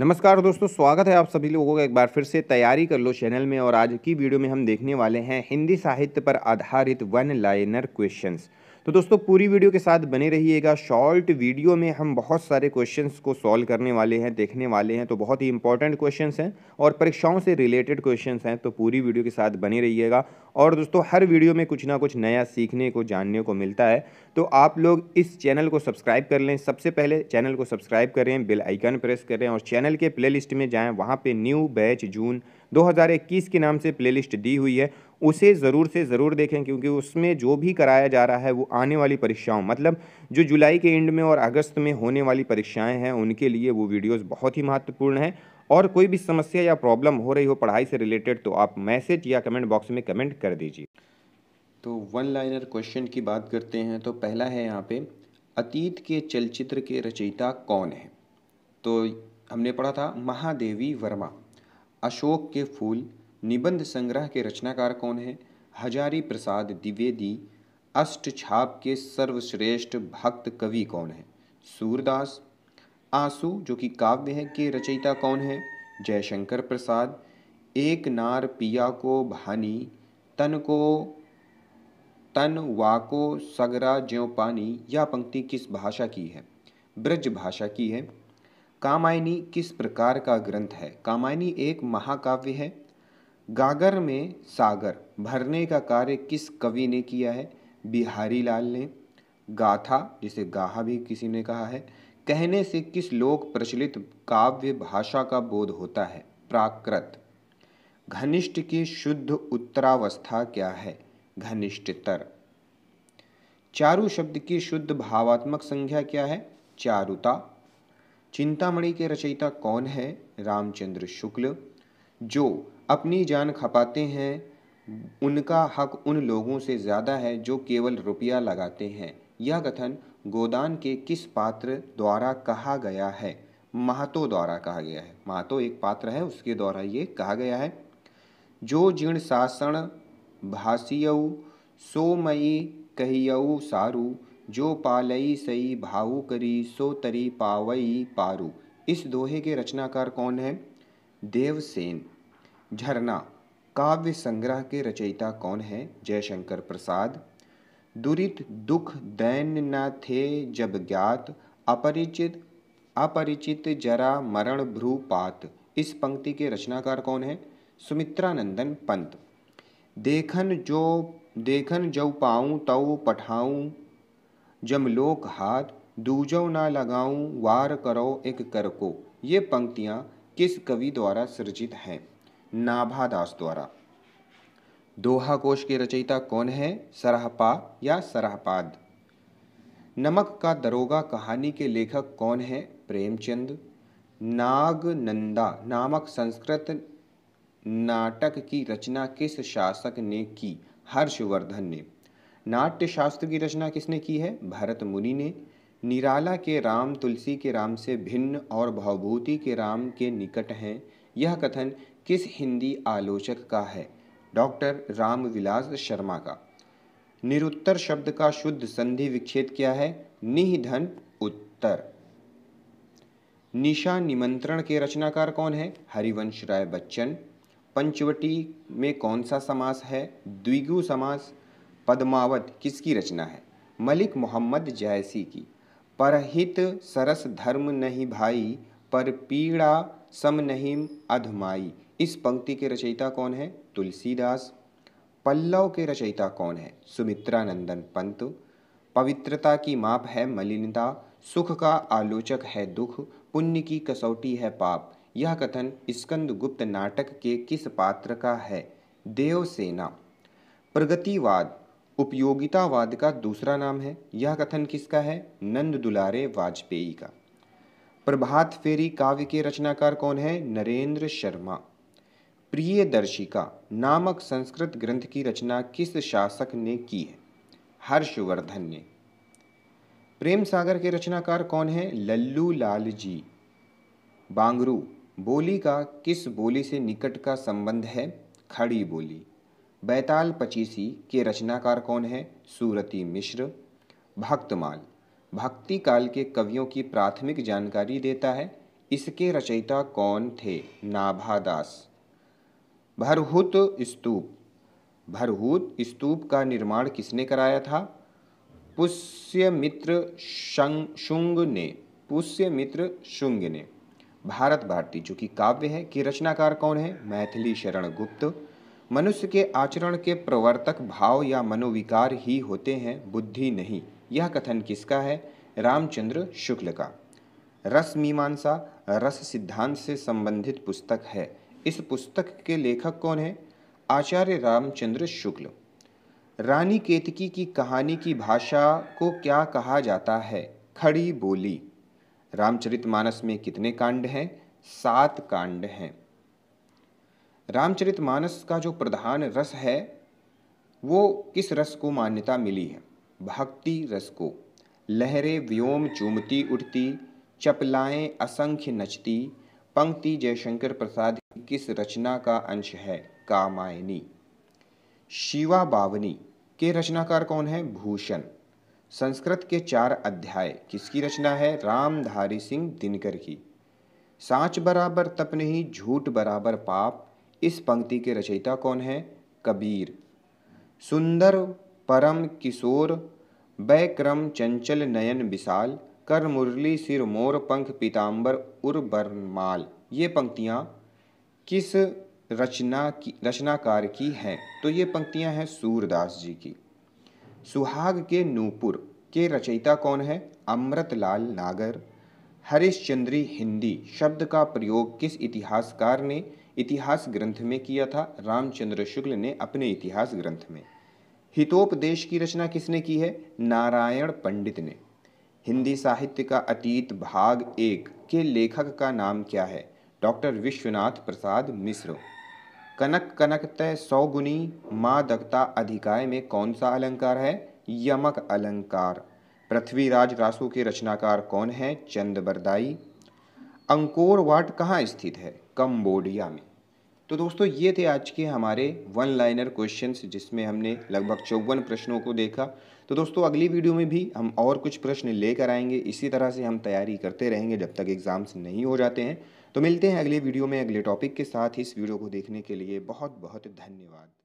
नमस्कार दोस्तों स्वागत है आप सभी लोगों का एक बार फिर से तैयारी कर लो चैनल में और आज की वीडियो में हम देखने वाले हैं हिंदी साहित्य पर आधारित वन लाइनर क्वेश्चंस तो दोस्तों पूरी वीडियो के साथ बने रहिएगा शॉर्ट वीडियो में हम बहुत सारे क्वेश्चंस को सॉल्व करने वाले हैं देखने वाले हैं तो बहुत ही इंपॉर्टेंट क्वेश्चंस हैं और परीक्षाओं से रिलेटेड क्वेश्चंस हैं तो पूरी वीडियो के साथ बने रहिएगा और दोस्तों हर वीडियो में कुछ ना कुछ नया सीखने को जानने को मिलता है तो आप लोग इस चैनल को सब्सक्राइब कर लें सबसे पहले चैनल को सब्सक्राइब करें बिल आइकन प्रेस करें और चैनल के प्ले में जाएँ वहाँ पर न्यू बैच जून दो के नाम से प्ले दी हुई है उसे ज़रूर से ज़रूर देखें क्योंकि उसमें जो भी कराया जा रहा है वो आने वाली परीक्षाओं मतलब जो जुलाई के एंड में और अगस्त में होने वाली परीक्षाएं हैं उनके लिए वो वीडियोस बहुत ही महत्वपूर्ण हैं और कोई भी समस्या या प्रॉब्लम हो रही हो पढ़ाई से रिलेटेड तो आप मैसेज या कमेंट बॉक्स में कमेंट कर दीजिए तो वन लाइनर क्वेश्चन की बात करते हैं तो पहला है यहाँ पे अतीत के चलचित्र के रचयिता कौन है तो हमने पढ़ा था महादेवी वर्मा अशोक के फूल निबंध संग्रह के रचनाकार कौन हैं हजारी प्रसाद द्विवेदी अष्ट छाप के सर्वश्रेष्ठ भक्त कवि कौन हैं सूरदास आंसू जो कि काव्य है के रचयिता कौन है जयशंकर प्रसाद एक नार पिया को भानी तन को तन वाको सगरा ज्यो पानी यह पंक्ति किस भाषा की है ब्रज भाषा की है कामायनी किस प्रकार का ग्रंथ है कामायनी एक महाकाव्य है गागर में सागर भरने का कार्य किस कवि ने किया है बिहारी लाल ने गाथा जिसे गाहा भी किसी ने कहा है कहने से किस लोक प्रचलित काव्य भाषा का बोध होता है प्राकृत घनिष्ठ की शुद्ध उत्तरावस्था क्या है घनिष्ठतर चारु शब्द की शुद्ध भावात्मक संज्ञा क्या है चारुता चिंतामणि के रचयिता कौन है रामचंद्र शुक्ल जो अपनी जान खपाते हैं उनका हक उन लोगों से ज़्यादा है जो केवल रुपया लगाते हैं यह कथन गोदान के किस पात्र द्वारा कहा गया है महातो द्वारा कहा गया है महातो एक पात्र है उसके द्वारा ये कहा गया है जो जीर्ण शासन भाषियऊ सोमयी कहियऊ सारू जो पालई सई भाऊ करी सो तरी पावई पारू इस दोहे के रचनाकार कौन है देवसेन झरना काव्य संग्रह के रचयिता कौन है जयशंकर प्रसाद दुरित दुख दैन न थे जब ज्ञात अपरिचित अपरिचित जरा मरण भ्रू पात इस पंक्ति के रचनाकार कौन है सुमित्रा नंदन पंत देखन जो देखन जव पाऊं तव जम लोक हाथ दूजो ना लगाऊं वार करो एक कर को ये पंक्तियाँ किस कवि द्वारा सृजित हैं नाभा दास द्वारा दोहा कोश के रचयिता कौन है सरहपा या सराहपाद नमक का दरोगा कहानी के लेखक कौन है प्रेमचंद नागनंदा नामक संस्कृत नाटक की रचना किस शासक ने की हर्षवर्धन ने नाट्य शास्त्र की रचना किसने की है भरत मुनि ने निराला के राम तुलसी के राम से भिन्न और भवभूति के राम के निकट हैं यह कथन किस हिंदी आलोचक का है डॉक्टर रामविलास शर्मा का निरुत्तर शब्द का शुद्ध संधि विच्छेद क्या है निधन उत्तर निशा निमंत्रण के रचनाकार कौन है हरिवंश राय बच्चन पंचवटी में कौन सा समास है द्विगु समास पद्मावत किसकी रचना है मलिक मोहम्मद जैसी की परहित सरस धर्म नहीं भाई पर पीड़ा सम नहीं अधमाई इस पंक्ति के रचयिता कौन है तुलसीदास पल्लव के रचयिता कौन है सुमित्रा नंदन पंत पवित्रता की माप है मलिनता सुख का आलोचक है दुख पुण्य की कसौटी है पाप यह कथन स्कंद गुप्त नाटक के किस पात्र का है देवसेना प्रगतिवाद उपयोगितावाद का दूसरा नाम है यह कथन किसका है नंद दुलारे वाजपेयी का प्रभात फेरी काव्य के रचनाकार कौन है नरेंद्र शर्मा प्रिय दर्शिका नामक संस्कृत ग्रंथ की रचना किस शासक ने की है हर्षवर्धन ने प्रेम सागर के रचनाकार कौन है लल्लू लाल जी बांगरू बोली का किस बोली से निकट का संबंध है खड़ी बोली बैताल पचीसी के रचनाकार कौन है सूरती मिश्र भक्तमाल भक्ति काल के कवियों की प्राथमिक जानकारी देता है इसके रचयिता कौन थे नाभादास भरहुत स्तूप भरहूत स्तूप का निर्माण किसने कराया था पुष्यमित्र शुंग ने पुष्यमित्र शुंग ने भारत भारती जो कि काव्य है कि रचनाकार कौन है मैथिली शरण गुप्त मनुष्य के आचरण के प्रवर्तक भाव या मनोविकार ही होते हैं बुद्धि नहीं यह कथन किसका है रामचंद्र शुक्ल का रस मीमांसा रस सिद्धांत से संबंधित पुस्तक है इस पुस्तक के लेखक कौन है आचार्य रामचंद्र शुक्ल रानी केतकी की कहानी की भाषा को क्या कहा जाता है खड़ी बोली रामचरितमानस में कितने कांड हैं सात कांड हैं रामचरितमानस का जो प्रधान रस है वो किस रस को मान्यता मिली है भक्ति रस को लहरें व्योम चूमती उठती चपलाएं असंख्य नचती पंक्ति जयशंकर प्रसाद किस रचना का अंश है कामायनी शिवा बावनी के रचनाकार कौन है भूषण संस्कृत के चार अध्याय किसकी रचना है रामधारी सिंह दिनकर की सांच बराबर तप नहीं झूठ बराबर पाप इस पंक्ति के रचयिता कौन है कबीर सुंदर परम किशोर बैक्रम चंचल नयन विशाल कर मुरली सिर मोर पंख पीताम्बर उर बरमाल ये पंक्तियाँ किस रचना की रचनाकार की हैं तो ये पंक्तियाँ हैं सूरदास जी की सुहाग के नूपुर के रचयिता कौन है अमृतलाल नागर हरिश्चंद्री हिंदी शब्द का प्रयोग किस इतिहासकार ने इतिहास ग्रंथ में किया था रामचंद्र शुक्ल ने अपने इतिहास ग्रंथ में हितोपदेश की रचना किसने की है नारायण पंडित ने हिंदी साहित्य का अतीत भाग एक के लेखक का नाम क्या है डॉक्टर विश्वनाथ प्रसाद मिश्र कनक कनक तय सौगुनी दक्ता अधिकाय में कौन सा अलंकार है यमक अलंकार पृथ्वीराज रासु के रचनाकार कौन है चंद बरदाई वाट कहाँ स्थित है कंबोडिया में तो दोस्तों ये थे आज के हमारे वन लाइनर क्वेश्चंस जिसमें हमने लगभग चौवन प्रश्नों को देखा तो दोस्तों अगली वीडियो में भी हम और कुछ प्रश्न लेकर आएंगे इसी तरह से हम तैयारी करते रहेंगे जब तक एग्ज़ाम्स नहीं हो जाते हैं तो मिलते हैं अगले वीडियो में अगले टॉपिक के साथ इस वीडियो को देखने के लिए बहुत बहुत धन्यवाद